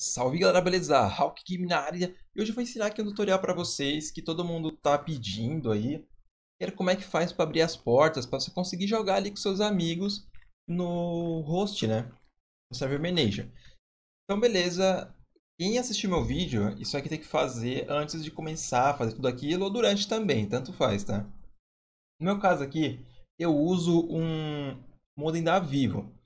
Salve galera, beleza? Hawk Game na área e hoje eu vou ensinar aqui um tutorial para vocês que todo mundo tá pedindo aí que como é que faz para abrir as portas para você conseguir jogar ali com seus amigos no host, né? No server manager. Então beleza, quem assistiu meu vídeo, isso aqui tem que fazer antes de começar a fazer tudo aquilo ou durante também, tanto faz, tá? No meu caso aqui, eu uso um modem da Vivo.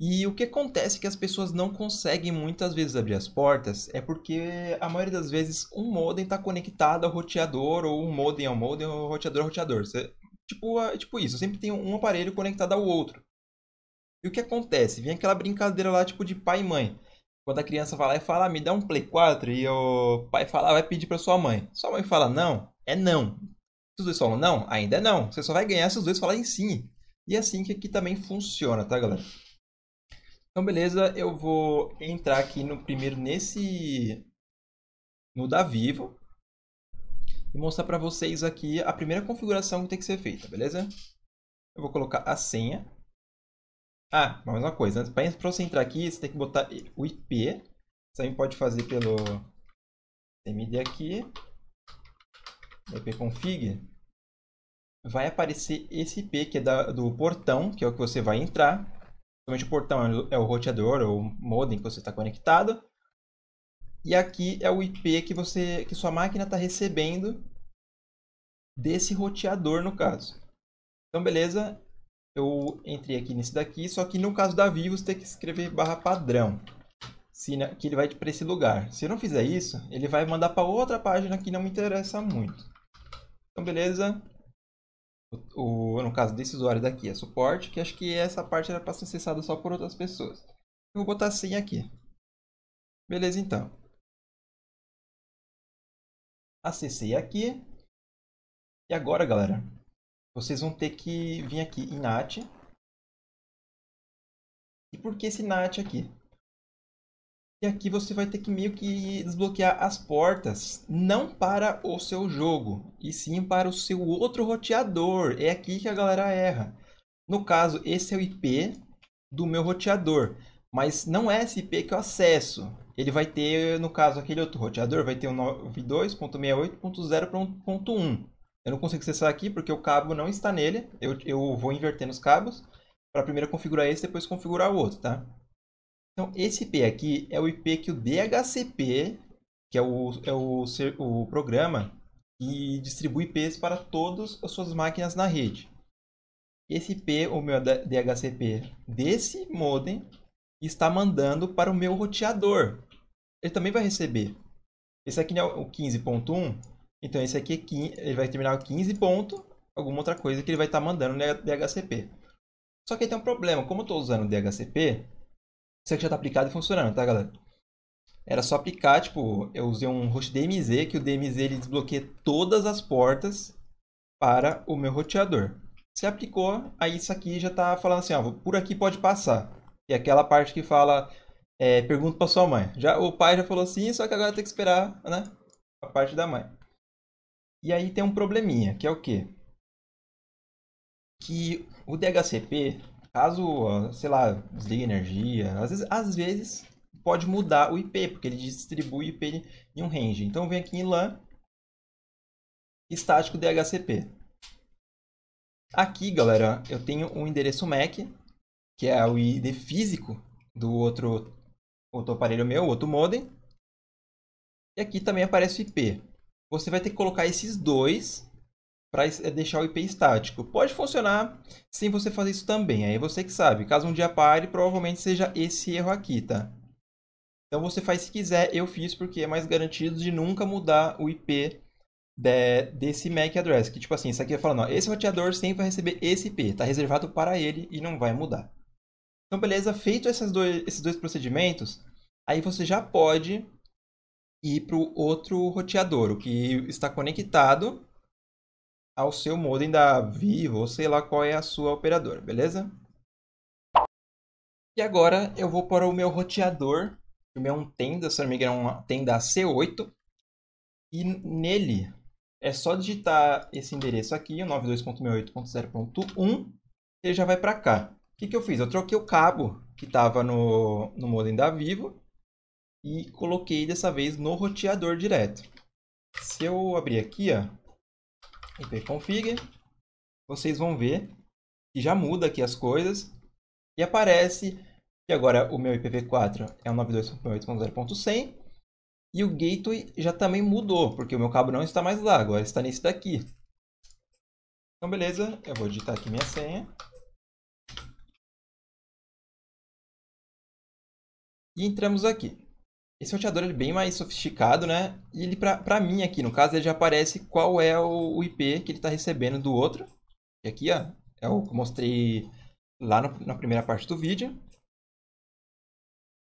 E o que acontece é que as pessoas não conseguem muitas vezes abrir as portas é porque a maioria das vezes um modem está conectado ao roteador, ou um modem ao modem, ou roteador ao roteador. Você, tipo, tipo isso, sempre tem um aparelho conectado ao outro. E o que acontece? Vem aquela brincadeira lá tipo de pai e mãe. Quando a criança vai lá e fala, ah, me dá um Play 4, e o pai fala, ah, vai pedir para sua mãe. Sua mãe fala, não, é não. Se os dois falam não, ainda é não. Você só vai ganhar se os dois falarem sim. E é assim que aqui também funciona, tá, galera? Então, beleza, eu vou entrar aqui no primeiro nesse no da Vivo e mostrar para vocês aqui a primeira configuração que tem que ser feita, beleza? Eu vou colocar a senha. Ah, mais uma coisa, né? para você entrar aqui, você tem que botar o IP. Você também pode fazer pelo MD aqui, ipconfig. Vai aparecer esse IP que é da, do portão, que é o que você vai entrar Provavelmente o portão é, é o roteador ou o modem que você está conectado. E aqui é o IP que você que sua máquina está recebendo desse roteador no caso. Então beleza, eu entrei aqui nesse daqui, só que no caso da Vivo você tem que escrever barra padrão. que ele vai para esse lugar. Se eu não fizer isso, ele vai mandar para outra página que não me interessa muito. Então beleza, o, o, no caso desse usuário daqui é suporte, que acho que essa parte era para ser acessada só por outras pessoas. Eu vou botar sim aqui. Beleza, então. Acessei aqui. E agora, galera, vocês vão ter que vir aqui em NAT. E por que esse NAT aqui? E aqui você vai ter que meio que desbloquear as portas, não para o seu jogo, e sim para o seu outro roteador. É aqui que a galera erra. No caso, esse é o IP do meu roteador, mas não é esse IP que eu acesso. Ele vai ter, no caso, aquele outro roteador, vai ter o 92.68.0.1. Eu não consigo acessar aqui porque o cabo não está nele. Eu, eu vou invertendo os cabos para primeiro configurar esse, depois configurar o outro, tá? Então, esse IP aqui é o IP que o DHCP, que é o, é o, o programa que distribui IPs para todas as suas máquinas na rede. Esse IP, o meu DHCP desse modem, está mandando para o meu roteador. Ele também vai receber. Esse aqui é o 15.1, então esse aqui é, ele vai terminar o 15 ponto, alguma outra coisa que ele vai estar mandando no DHCP. Só que aí tem um problema, como eu estou usando o DHCP, isso aqui já tá aplicado e funcionando, tá, galera? Era só aplicar, tipo, eu usei um host DMZ, que o DMZ ele desbloqueia todas as portas para o meu roteador. Se aplicou, aí isso aqui já tá falando assim, ó, por aqui pode passar. E aquela parte que fala, é, pergunta para sua mãe. Já O pai já falou assim, só que agora tem que esperar, né, a parte da mãe. E aí tem um probleminha, que é o quê? Que o DHCP, Caso, sei lá, desliga energia, às vezes, às vezes pode mudar o IP, porque ele distribui o IP em um range. Então vem aqui em LAN, estático DHCP. Aqui, galera, eu tenho um endereço MAC, que é o ID físico do outro, outro aparelho meu, outro modem. E aqui também aparece o IP. Você vai ter que colocar esses dois para é deixar o IP estático. Pode funcionar sem você fazer isso também, aí é você que sabe. Caso um dia pare, provavelmente seja esse erro aqui, tá? Então você faz se quiser, eu fiz porque é mais garantido de nunca mudar o IP de, desse MAC address. Que tipo assim, isso aqui vai falando, ó, esse roteador sempre vai receber esse IP, está reservado para ele e não vai mudar. Então beleza, feito esses dois, esses dois procedimentos, aí você já pode ir para o outro roteador, o que está conectado ao seu modem da Vivo, ou sei lá qual é a sua operadora, beleza? E agora eu vou para o meu roteador, o meu é um tenda, se não me engano, é uma tenda C8. E nele é só digitar esse endereço aqui, o 92.68.0.1, ele já vai para cá. O que, que eu fiz? Eu troquei o cabo que estava no, no modem da Vivo e coloquei dessa vez no roteador direto. Se eu abrir aqui, ó, ipconfig, vocês vão ver que já muda aqui as coisas e aparece que agora o meu IPv4 é o 92.8.0.100 e o gateway já também mudou, porque o meu cabo não está mais lá, agora está nesse daqui. Então beleza, eu vou digitar aqui minha senha. E entramos aqui. Esse roteador é, é bem mais sofisticado, né? E ele, para mim aqui, no caso, ele já aparece qual é o, o IP que ele está recebendo do outro. E aqui, ó, é o que eu mostrei lá no, na primeira parte do vídeo.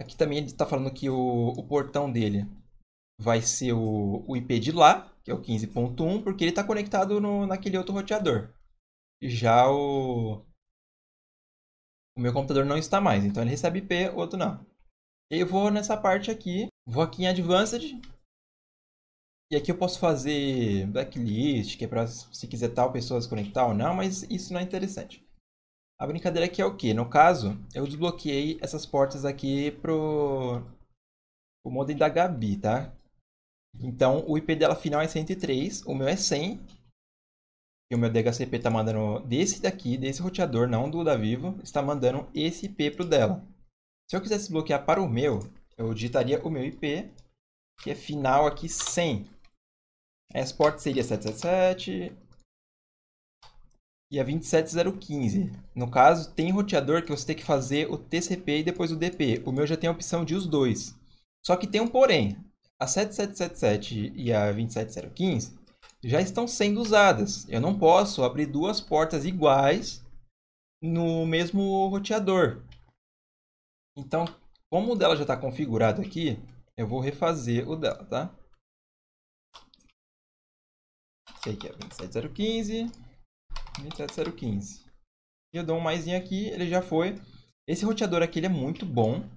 Aqui também ele está falando que o, o, portão dele vai ser o, o, IP de lá, que é o 15.1, porque ele está conectado no, naquele outro roteador. Já o, o meu computador não está mais, então ele recebe IP, outro não eu vou nessa parte aqui, vou aqui em Advanced. E aqui eu posso fazer blacklist, que é para se quiser tal pessoa se conectar ou não, mas isso não é interessante. A brincadeira aqui é o que? No caso, eu desbloqueei essas portas aqui pro o modem da Gabi, tá? Então, o IP dela final é 103, o meu é 100. E o meu DHCP tá mandando desse daqui, desse roteador, não do da Vivo, está mandando esse IP pro dela. Se eu quisesse bloquear para o meu, eu digitaria o meu IP, que é final aqui 100. A export seria 777 e a 27015. No caso, tem roteador que você tem que fazer o TCP e depois o DP. O meu já tem a opção de os dois. Só que tem um porém. A 7777 e a 27015 já estão sendo usadas. Eu não posso abrir duas portas iguais no mesmo roteador. Então, como o dela já está configurado aqui, eu vou refazer o dela, tá? Esse aqui é 27015, 27015. E eu dou um maisinho aqui, ele já foi. Esse roteador aqui ele é muito bom,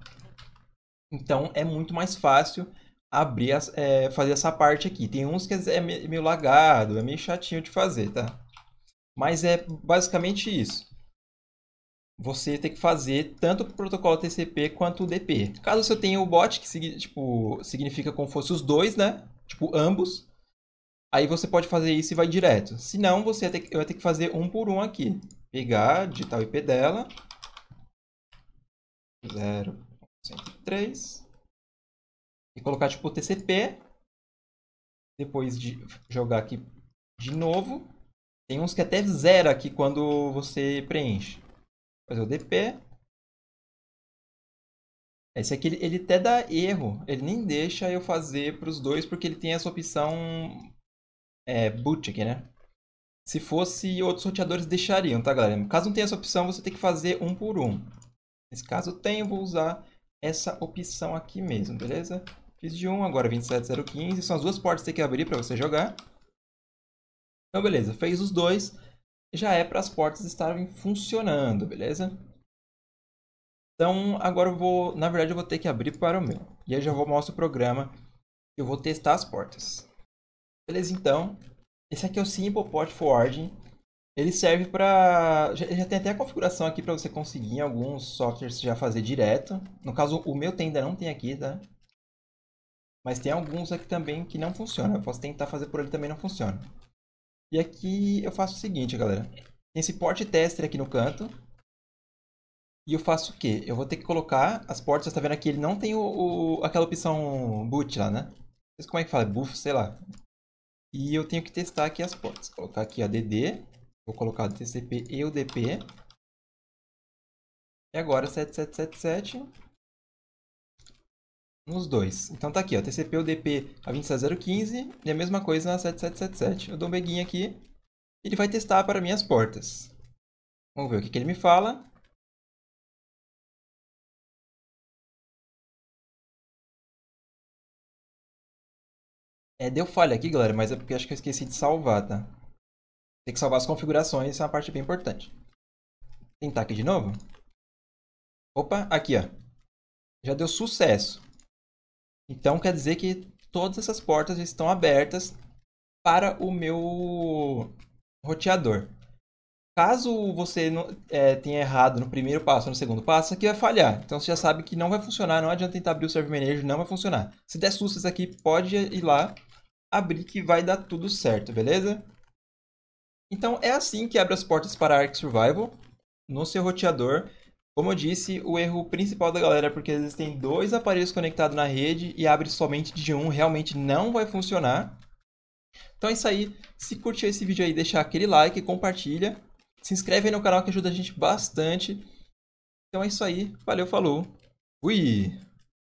então é muito mais fácil abrir, as, é, fazer essa parte aqui. Tem uns que é, é meio lagado, é meio chatinho de fazer, tá? Mas é basicamente isso você tem que fazer tanto o protocolo TCP quanto o DP. Caso você tenha o bot, que tipo, significa como fosse os dois, né? Tipo, ambos. Aí você pode fazer isso e vai direto. Se não, você vai ter, que, ter que fazer um por um aqui. Pegar, digitar o IP dela. 0.103. E colocar tipo TCP. Depois de jogar aqui de novo. Tem uns que é até zero aqui quando você preenche. Fazer o DP. Esse aqui ele, ele até dá erro. Ele nem deixa eu fazer para os dois porque ele tem essa opção é, boot aqui, né? Se fosse, outros sorteadores deixariam, tá, galera? Caso não tenha essa opção, você tem que fazer um por um. Nesse caso tem, eu vou usar essa opção aqui mesmo, beleza? Fiz de 1, agora 27015. São as duas portas que tem que abrir para você jogar. Então, beleza. Fez os dois já é para as portas estarem funcionando, beleza? Então, agora eu vou, na verdade eu vou ter que abrir para o meu. E aí já vou mostrar o programa que eu vou testar as portas. Beleza, então, esse aqui é o Simple Port Forwarding. Ele serve para... Já, já, tem até a configuração aqui para você conseguir em alguns softwares já fazer direto. No caso, o meu tem, ainda não tem aqui, tá? Mas tem alguns aqui também que não funciona. Eu posso tentar fazer por ele também não funciona. E aqui eu faço o seguinte, galera. Tem esse port tester aqui no canto. E eu faço o quê? Eu vou ter que colocar as portas, Você tá vendo aqui, ele não tem o, o aquela opção boot lá, né? Não como é que fala, buff, sei lá. E eu tenho que testar aqui as portas. Vou colocar aqui a DD, vou colocar o TCP e o DP. E agora 7777 nos dois. Então tá aqui, ó, TCP UDP a 26015 e a mesma coisa na 7777. Eu dou um beguinho aqui, ele vai testar para minhas portas. Vamos ver o que, que ele me fala. É, deu falha aqui, galera, mas é porque acho que eu esqueci de salvar, tá? Tem que salvar as configurações, isso é uma parte bem importante. Vou tentar aqui de novo. Opa, aqui, ó. Já deu sucesso. Então quer dizer que todas essas portas estão abertas para o meu roteador. Caso você é, tenha errado no primeiro passo ou no segundo passo, aqui vai falhar. Então você já sabe que não vai funcionar, não adianta tentar abrir o server manager, não vai funcionar. Se der susto isso aqui, pode ir lá abrir que vai dar tudo certo, beleza? Então é assim que abre as portas para Arc Survival no seu roteador. Como eu disse, o erro principal da galera é porque existem dois aparelhos conectados na rede e abre somente de um, realmente não vai funcionar. Então é isso aí. Se curtiu esse vídeo aí, deixa aquele like, compartilha. Se inscreve aí no canal que ajuda a gente bastante. Então é isso aí. Valeu, falou. Fui!